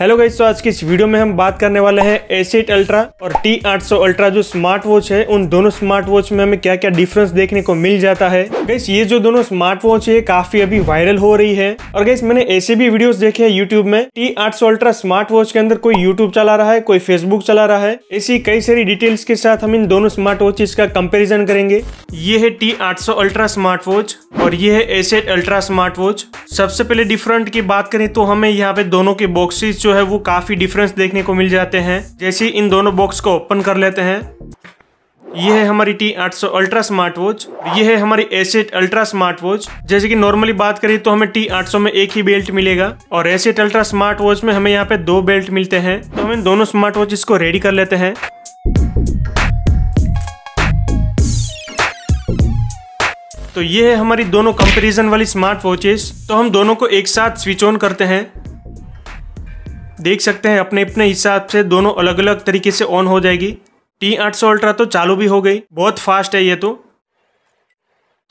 hello guys तो आज की इस वीडियो में हम बात करने वाले हैं एसेट अल्ट्रा और टी सौ अल्ट्रा जो स्मार्ट वॉच है उन दोनों स्मार्ट वॉच में हमें क्या क्या डिफरेंस देखने को मिल जाता है गैस ये जो दोनों स्मार्ट वॉच है काफी अभी वायरल हो रही है और गैस मैंने ऐसे भी वीडियोस देखे हैं यूट्यूब में टी सौ अल्ट्रा स्मार्ट वॉच के अंदर कोई यूट्यूब चला रहा है कोई फेसबुक चला रहा है ऐसी कई सारी डिटेल्स के साथ हम इन दोनों स्मार्ट वॉचेस का कंपेरिजन करेंगे ये है टी सौ अल्ट्रा स्मार्ट वॉच और ये है एसेट अल्ट्रा स्मार्ट वॉच सबसे पहले डिफरेंट की बात करें तो हमें यहाँ पे दोनों के बॉक्सेज जो है वो काफ़ी डिफरेंस देखने को मिल जाते हैं जैसे इन दोनों बॉक्स को ओपन कर लेते हैं ये है हमारी टी आठ सौ अल्ट्रा स्मार्ट वॉच ये है हमारी एसेट अल्ट्रा स्मार्ट वॉच जैसे कि नॉर्मली बात करें तो हमें टी आठ सौ में एक ही बेल्ट मिलेगा और एसेट अल्ट्रा स्मार्ट वॉच में हमें यहाँ पे दो बेल्ट मिलते हैं तो हम इन दोनों स्मार्ट वॉच इसको रेडी कर लेते हैं तो ये है हमारी दोनों कंपेरिजन वाली स्मार्ट वॉचेस तो हम दोनों को एक साथ स्विच ऑन करते हैं देख सकते हैं अपने अपने हिसाब से दोनों अलग अलग तरीके से ऑन हो जाएगी टी आठ सौ अल्ट्रा तो चालू भी हो गई बहुत फास्ट है ये तो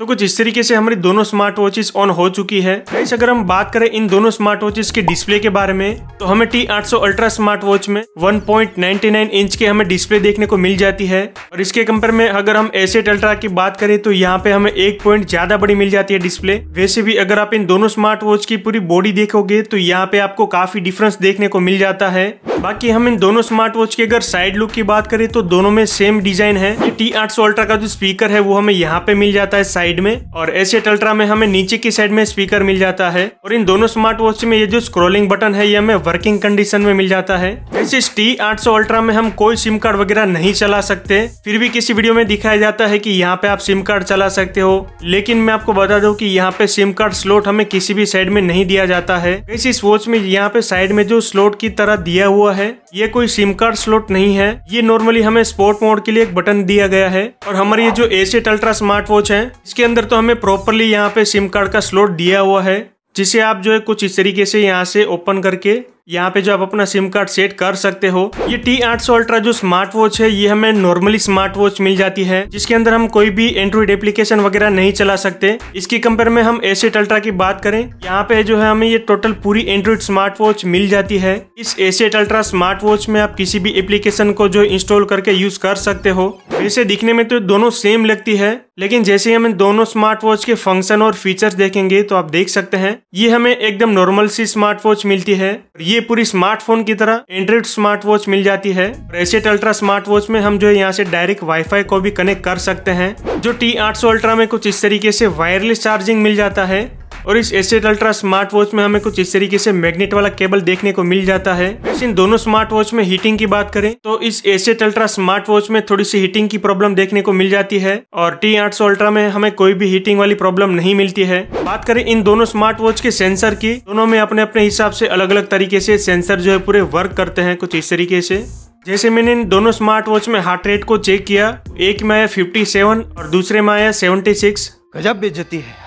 तो कुछ इस तरीके से हमारी दोनों स्मार्ट वॉचेस ऑन हो चुकी है गाइस अगर हम बात करें इन दोनों स्मार्ट वॉचेस के डिस्प्ले के बारे में तो हमें टी आठ सौ अल्ट्रा स्मार्ट वॉच में 1.99 इंच के हमें डिस्प्ले देखने को मिल जाती है और इसके कंपेयर में अगर हम एट अल्ट्रा की बात करें तो यहाँ पे हमें एक पॉइंट ज्यादा बड़ी मिल जाती है डिस्प्ले वैसे भी अगर आप इन दोनों स्मार्ट वॉच की पूरी बॉडी देखोगे तो यहाँ पे आपको काफी डिफरेंस देखने को मिल जाता है बाकी हम इन दोनों स्मार्ट वॉच की अगर साइड लुक की बात करें तो दोनों में सेम डिजाइन है टी आठ अल्ट्रा का जो स्पीकर है वो हमें यहाँ पे मिल जाता है साइड साइड में और एट अल्ट्रा में हमें नीचे की साइड में स्पीकर मिल जाता है और इन दोनों स्मार्ट वॉच में ये जो स्क्रोलिंग बटन है ये हमें वर्किंग कंडीशन में मिल जाता है ऐसे टी आठ अल्ट्रा में हम कोई सिम कार्ड वगैरह नहीं चला सकते फिर भी किसी वीडियो में दिखाया जाता है की यहाँ पे आप सिम कार्ड चला सकते हो लेकिन मैं आपको बता दूँ की यहाँ पे सिम कार्ड स्लोट हमें किसी भी साइड में नहीं दिया जाता है इस वॉच में यहाँ पे साइड में जो स्लोट की तरह दिया हुआ है ये कोई सिम कार्ड स्लोट नहीं है ये नॉर्मली हमें स्पोर्ट मोड के लिए एक बटन दिया गया है और हमारे ये जो एसेट अल्ट्रा स्मार्ट वॉच है इसके अंदर तो हमें प्रॉपरली यहाँ पे सिम कार्ड का स्लॉट दिया हुआ है जिसे आप जो है कुछ इस तरीके से यहाँ से ओपन करके यहाँ पे जो आप अपना सिम कार्ड सेट कर सकते हो ये टी आठ सौ अल्ट्रा जो स्मार्ट वॉच है ये हमें नॉर्मली स्मार्ट वॉच मिल जाती है जिसके अंदर हम कोई भी एंड्रॉइड एप्लीकेशन वगैरह नहीं चला सकते इसके कंपेयर में हम एसेट अल्ट्रा की बात करें यहाँ पे जो है हमें ये टोटल पूरी एंड्रॉइड स्मार्ट वॉच मिल जाती है इस एसेट अल्ट्रा स्मार्ट वॉच में आप किसी भी एप्लीकेशन को जो इंस्टॉल करके यूज कर सकते हो वैसे दिखने में तो दोनों सेम लगती है लेकिन जैसे ही हमें दोनों स्मार्ट वॉच के फंक्शन और फीचर्स देखेंगे तो आप देख सकते हैं ये हमें एकदम नॉर्मल सी स्मार्ट वॉच मिलती है ये ये पूरी स्मार्टफोन की तरह एंड्रॉइड स्मार्ट वॉच मिल जाती है एसेट अल्ट्रा स्मार्ट वॉच में हम जो है यहाँ से डायरेक्ट वाईफाई को भी कनेक्ट कर सकते हैं जो टी आठ अल्ट्रा में कुछ इस तरीके से वायरलेस चार्जिंग मिल जाता है और इस एसेट अल्ट्रा स्मार्ट वॉच में हमें कुछ इस तरीके से मैग्नेट वाला केबल देखने को मिल जाता है इन दोनों स्मार्ट वॉच में हीटिंग की बात करें तो इस एसेट अल्ट्रा स्मार्ट वॉच में थोड़ी सी हीटिंग की प्रॉब्लम देखने को मिल जाती है और टी आठ अल्ट्रा में हमें कोई भी हीटिंग वाली प्रॉब्लम नहीं मिलती है बात करें इन दोनों स्मार्ट वॉच के सेंसर की दोनों में अपने अपने हिसाब से अलग अलग तरीके से सेंसर जो है पूरे वर्क करते हैं कुछ इस तरीके से जैसे मैंने इन दोनों स्मार्ट वॉच में हार्ट रेट को चेक किया एक में आया 57 और दूसरे में आया 76 गजब बेचती है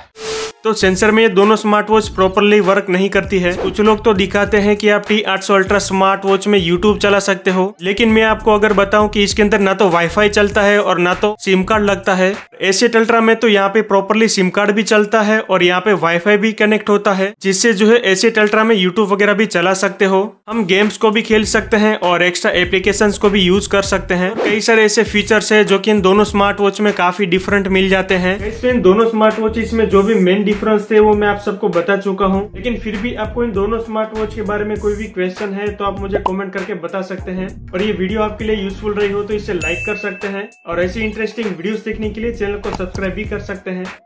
तो सेंसर में ये दोनों स्मार्ट वॉच प्रॉपरली वर्क नहीं करती है कुछ लोग तो दिखाते हैं कि आप टी आठ अल्ट्रा स्मार्ट वॉच में यूट्यूब चला सकते हो लेकिन मैं आपको अगर बताऊं कि इसके अंदर ना तो वाईफाई चलता है और ना तो सिम कार्ड लगता है एशियट अल्ट्रा में तो यहाँ पे प्रॉपरली सिम कार्ड भी चलता है और यहाँ पे वाईफाई भी कनेक्ट होता है जिससे जो है एशियट अल्ट्रा में यूट्यूब वगैरह भी चला सकते हो हम गेम्स को भी खेल सकते हैं और एक्स्ट्रा एप्लीकेशन को भी यूज कर सकते हैं कई सारे ऐसे फीचर्स है जो की इन दोनों स्मार्ट वॉच में काफी डिफरेंट मिल जाते हैं इन दोनों स्मार्ट वॉच में जो भी मेन डिफरेंस थे वो मैं आप सबको बता चुका हूँ लेकिन फिर भी आपको इन दोनों स्मार्ट वॉच के बारे में कोई भी क्वेश्चन है तो आप मुझे कॉमेंट करके बता सकते हैं और ये वीडियो आपके लिए यूजफुल रही हो तो इसे लाइक कर सकते हैं और ऐसी इंटरेस्टिंग वीडियो देखने के लिए चैनल को सब्सक्राइब भी कर सकते हैं